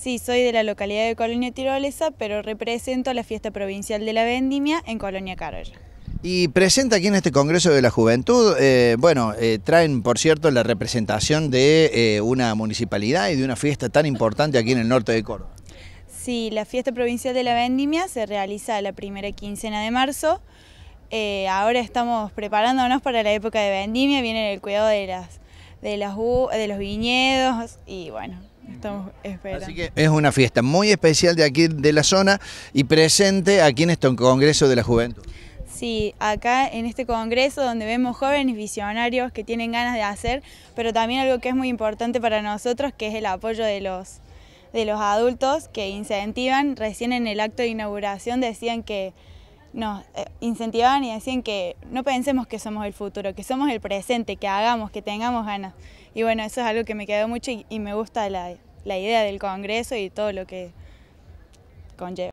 Sí, soy de la localidad de Colonia Tirolesa, pero represento la fiesta provincial de la vendimia en Colonia Carrera. Y presenta aquí en este Congreso de la Juventud, eh, bueno, eh, traen por cierto la representación de eh, una municipalidad y de una fiesta tan importante aquí en el norte de Córdoba. Sí, la fiesta provincial de la vendimia se realiza la primera quincena de marzo. ahora estamos preparándonos para la época de vendimia, viene el cuidado de las, de las de los viñedos y bueno, Estamos esperando. Así que es una fiesta muy especial de aquí de la zona y presente aquí en este Congreso de la Juventud. Sí, acá en este congreso donde vemos jóvenes visionarios que tienen ganas de hacer, pero también algo que es muy importante para nosotros, que es el apoyo de los, de los adultos que incentivan. Recién en el acto de inauguración decían que nos eh, incentivaban y decían que no pensemos que somos el futuro, que somos el presente, que hagamos, que tengamos ganas. Y bueno, eso es algo que me quedó mucho y, me gusta la, la idea del Congreso y todo lo que conlleva.